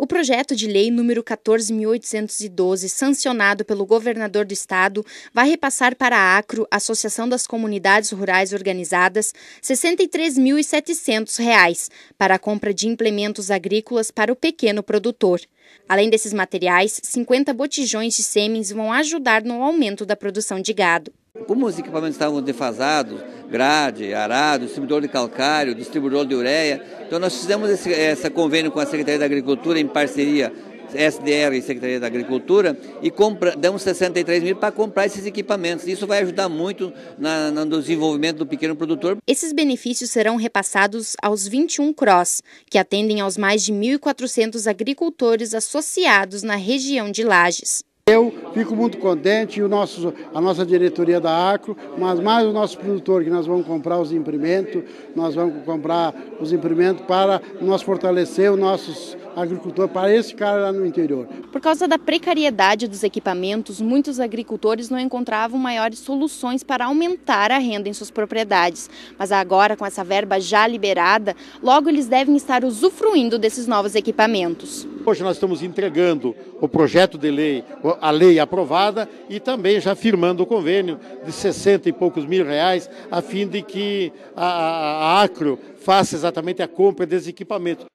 O projeto de lei número 14.812, sancionado pelo governador do estado, vai repassar para a ACRO, Associação das Comunidades Rurais Organizadas, R$ reais para a compra de implementos agrícolas para o pequeno produtor. Além desses materiais, 50 botijões de sêmens vão ajudar no aumento da produção de gado. Como os equipamentos estavam defasados, grade, arado, distribuidor de calcário, distribuidor de ureia, então nós fizemos esse, esse convênio com a Secretaria da Agricultura em parceria SDR e Secretaria da Agricultura e compra, damos 63 mil para comprar esses equipamentos. Isso vai ajudar muito na, no desenvolvimento do pequeno produtor. Esses benefícios serão repassados aos 21 CROSS, que atendem aos mais de 1.400 agricultores associados na região de Lages. Eu fico muito contente, o nosso, a nossa diretoria da Acro, mas mais o nosso produtor, que nós vamos comprar os imprimentos, nós vamos comprar os imprimentos para nós fortalecer os nossos agricultor, para esse cara lá no interior. Por causa da precariedade dos equipamentos, muitos agricultores não encontravam maiores soluções para aumentar a renda em suas propriedades. Mas agora, com essa verba já liberada, logo eles devem estar usufruindo desses novos equipamentos. Hoje nós estamos entregando o projeto de lei, a lei aprovada e também já firmando o convênio de 60 e poucos mil reais, a fim de que a, a Acro faça exatamente a compra desse equipamento.